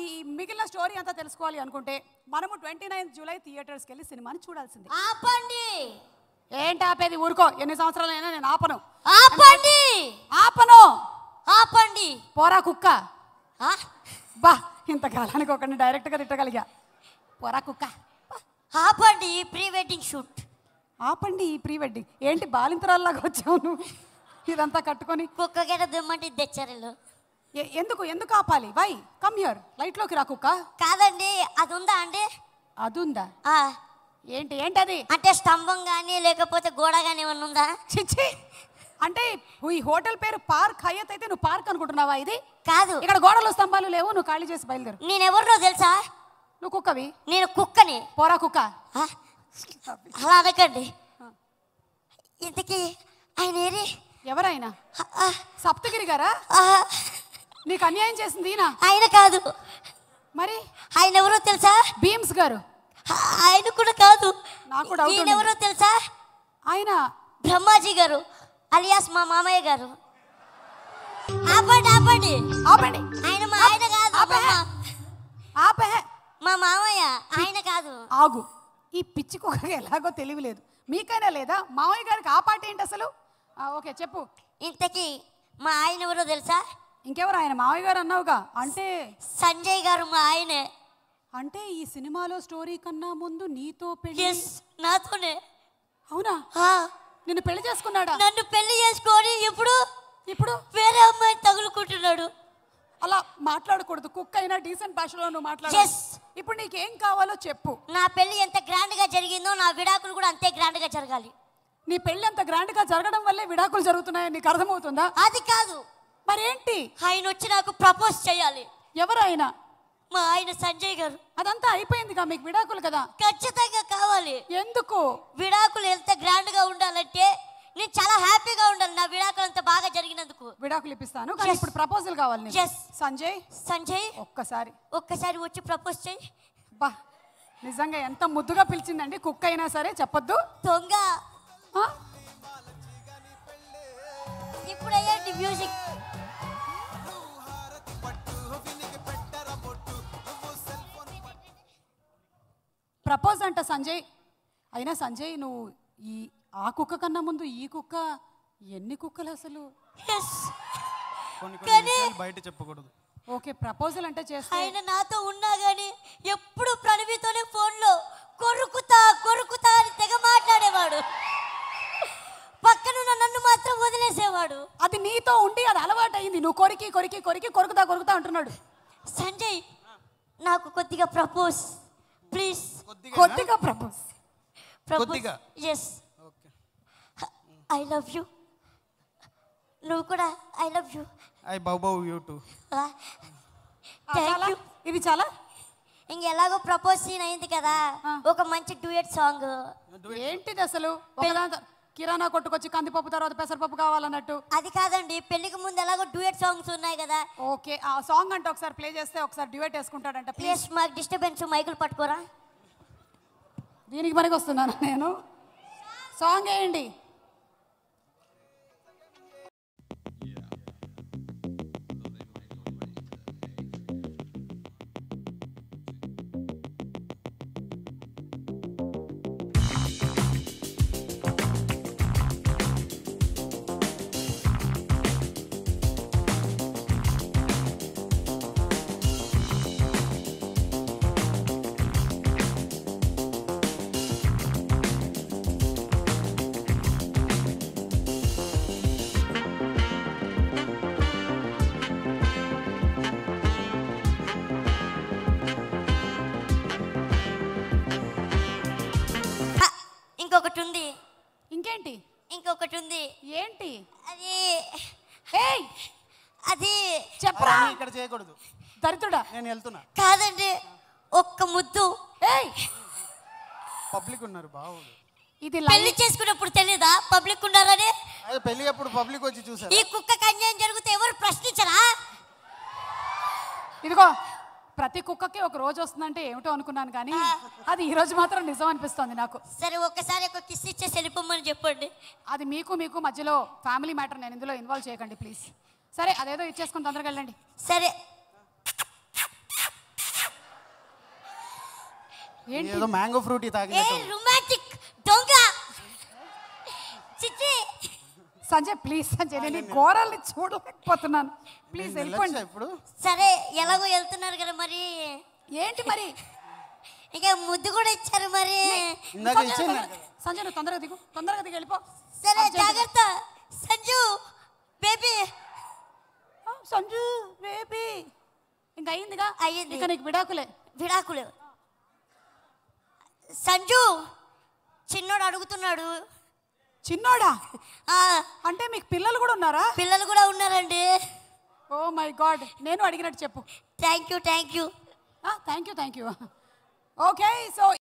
ఈ మిగిలిన స్టోరీ అంతా తెలుసుకోవాలి అనుకుంటే మనము ట్వంటీ నైన్త్ జూలై థియేటర్స్కి వెళ్ళి సినిమాని చూడాల్సింది ఆపండి ఏంటి ఆపేది ఊరుకో ఎన్ని సంవత్సరాలైనా నేను ఆపను ఆపండి ఆపను ఆపండి పోరా కుక్క బా ఇంతకాలానికి ఒకరిని డైరెక్ట్గా తిట్టగలిగా పోరా కుక్క ఆపండి ప్రీ వెడ్డింగ్ షూట్ ఆపండి ఈ ప్రీ వెడ్డింగ్ ఏంటి బాలింతరాల్లాగా వచ్చావు నువ్వు ఇదంతా కట్టుకొని కుక్క గడ దుమ్మంటే తెచ్చారు ఎందుకు ఎందుకు ఆపాలి వై కమ్ హియర్ లైట్లోకి రా కుక్క కాదండి అది ఉందా అండి అది ఉందా ఏంటి ఏంటి అది అంటే స్తంభం కానీ లేకపోతే గోడ కానీ ఏమన్నా ఉందా చిచ్చి అంటే ఈ హోటల్ పేరు పార్క్ హయత్ అయితే నువ్వు పార్క్ అనుకుంటున్నావా ఇది కాదు ఇక్కడ గోడలు స్తంభాలు లేవు నువ్వు ఖాళీ చేసి బయలుదేరు నేను ఎవరినో తెలుసా నువ్వు కుక్కవి నేను కుక్కని పోరా కుక్క అలా అడగండి ఇంతకీ ఆయన ఏరి ఎవరైనా సప్తగిరి గారా నీకు అన్యాయం చేసింది ఆయన కాదు మరి ఆయన ఎవరో తెలుసా భీమ్స్ గారు ఆయన కూడా కాదు నాకు కూడా ఈయన ఎవరో తెలుసా ఆయన బ్రహ్మాజీ గారు అలియాస్ మా మామయ్య గారు ఆపండి ఆపండి ఆపండి ఆయన మా ఆయన కాదు ఆపే మా మామయ్య ఆయన కాదు ఆగు ఈ పిచ్చి కుక్కకి ఎలాగో తెలియలేదు మీకైనా లేదా మామయ్య గారికి ఆ పాట ఏంటి అసలు ఓకే చెప్పు ఇంతకీ మా ఆయన ఎవరో తెలుసా ఇంకెవరు ఆయన మావయ్య గారు అన్నావుగా అంటే సంజయ్ గారు మా ఆయనే అంటే ఈ సినిమాలో స్టోరీ కన్నా ముందు నీతో పెళ్లి నాతోనే అవునా నిన్ను పెళ్లి చేసుకున్నాడా నన్ను పెళ్లి చేసుకొని ఇప్పుడు ఇప్పుడు వేరే అమ్మాయి తగులుకుంటున్నాడు అలా మాట్లాడకూడదు కుక్క అయినా డీసెంట్ భాషలో నువ్వు మాట్లాడు ఇప్పుడు నీకేం కావాలో చెప్పు నా పెళ్లి ఎంత గ్రాండ్ గా జరిగిందో నా విడాకులు కూడా అంతే గ్రాండ్ గా జరగాలి నీ పెళ్లి అంత గ్రాండ్ గా జరగడం వల్లే విడాకులు జరుగుతున్నాయని నీకు అర్థమవుతుందా అది కాదు మరేంటి ఆయన వచ్చి నాకు ప్రపోజ్ చేయాలి ఎవరు ఆయన మా ఆయన సంజయ్ గారు అదంతా అయిపోయిందిగా మీకు విడాకులు కదా ఖచ్చితంగా కావాలి ఎందుకు విడాకులు ఎంత గ్రాండ్ గా ఉండాలంటే నేను చాలా హ్యాపీగా ఉండాలి నా విడాకులు అంత బాగా జరిగినందుకు విడాకులు ఇప్పిస్తాను కానీ ఇప్పుడు ప్రపోజల్ కావాలి నీకు. Yes. సంజయ్ సంజయ్ ఒక్కసారి ఒక్కసారి వచ్చి ప్రపోజ్ చేయి బా నిజంగా ఎంత ముద్దుగా పిలిచిందండి కుక్క అయినా సరే చెప్పొద్దు దొంగ ప్రపోజ్ అంట సంజయ్ అయినా సంజయ్ నువ్వు ఈ ఆ కుక్క కన్నా ముందు ఈ కుక్క ఎన్ని కుక్కలు అసలు బయట చెప్పకూడదు ఓకే ప్రపోజల్ అంటే చేస్తా ఆయన నాతో ఉన్నా గానీ ఎప్పుడు ప్రణవితోనే ఫోన్లో కొరుకుతా కొరుకుతా అని తెగ మాట్లాడేవాడు పక్కనున్న నన్ను మాత్రం వదిలేసేవాడు అది నీతో ఉండి అది అలవాటైంది నువ్వు కొరికి కొరికి కొరికి కొరుకుతా కొరుకుతా అంటున్నాడు సంజయ్ నాకు కొద్దిగా ప్రపోజ్ ప్లీజ్ కొద్దిగా propose yes I love you నువ్వు కూడా I love you I bow you too ఇది చాలా ఇంకెలాగో ప్రపోజ్ సీన్ అయింది కదా ఒక మంచి డ్యూయట్ సాంగ్ ఏంటిది అసలు కిరాణా కొట్టుకొచ్చి కందిపప్పు తర్వాత పెసరపప్పు కావాలన్నట్టు అది కాదండి పెళ్లికి ముందు ఎలాగో డ్యూయట్ సాంగ్స్ ఉన్నాయి కదా ఓకే ఆ సాంగ్ అంటే ఒకసారి ప్లే చేస్తే ఒకసారి డ్యూయట్ వేసుకుంటాడంట ప్లీజ్ మాకు డిస్టర్బెన్స్ మైకులు పట్టుకోరా దీనికి పనికి వస్తున్నాను నేను సాంగ్ వేయండి ఇంకేంటి ఇంకొకటి ఉంది ఏంటి అది ఏయ్ అది చెప్పరా ఇక్కడ చేయకూడదు దరిద్రుడా నేను వెళ్తున్నా కాదండి ఒక్క ముద్దు ఏయ్ పబ్లిక్ ఉన్నారు బావుడు ఇది పెళ్లి చేసుకున్నప్పుడు తెలీదా పబ్లిక్ ఉన్నారని అదే పెళ్లి అప్పుడు పబ్లిక్ వచ్చి చూసారు ఈ కుక్క కన్యాయం జరిగితే ఎవరు ప్రశ్నించరా ఇదిగో ప్రతి కుక్కకి ఒక రోజు వస్తుందంటే ఏమిటో అనుకున్నాను కానీ అది ఈ రోజు మాత్రం నిజం అనిపిస్తుంది నాకు సరే ఒకసారి ఒక కిస్ ఇచ్చే సెలిపమ్మని చెప్పండి అది మీకు మీకు మధ్యలో ఫ్యామిలీ మ్యాటర్ నేను ఇందులో ఇన్వాల్వ్ చేయకండి ప్లీజ్ సరే అదేదో ఇచ్చేసుకుని తొందరగా వెళ్ళండి సరే ఏంటి మ్యాంగో ఫ్రూట్ తాగి సంజయ్ ప్లీజ్ సంజయ్ నేను ఈ చూడలేకపోతున్నాను ప్లీజ్ వెళ్ళిపోండి ఇప్పుడు సరే ఎలాగో వెళ్తున్నారు కదా మరి ఏంటి మరి ఇక ముద్దు కూడా ఇచ్చారు మరి సంజయ్ నువ్వు తొందరగా దిగు తొందరగా దిగి వెళ్ళిపో సరే జాగ్రత్త సంజు బేబీ సంజు బేబీ ఇంకా అయ్యిందిగా అయ్యింది ఇక నీకు విడాకులే విడాకులే సంజు చిన్నోడు అడుగుతున్నాడు చిన్నోడా అంటే మీకు పిల్లలు కూడా ఉన్నారా పిల్లలు కూడా ఉన్నారండి ఓ మై గాడ్ నేను అడిగినట్టు చెప్పు thank you thank you thank you thank you okay so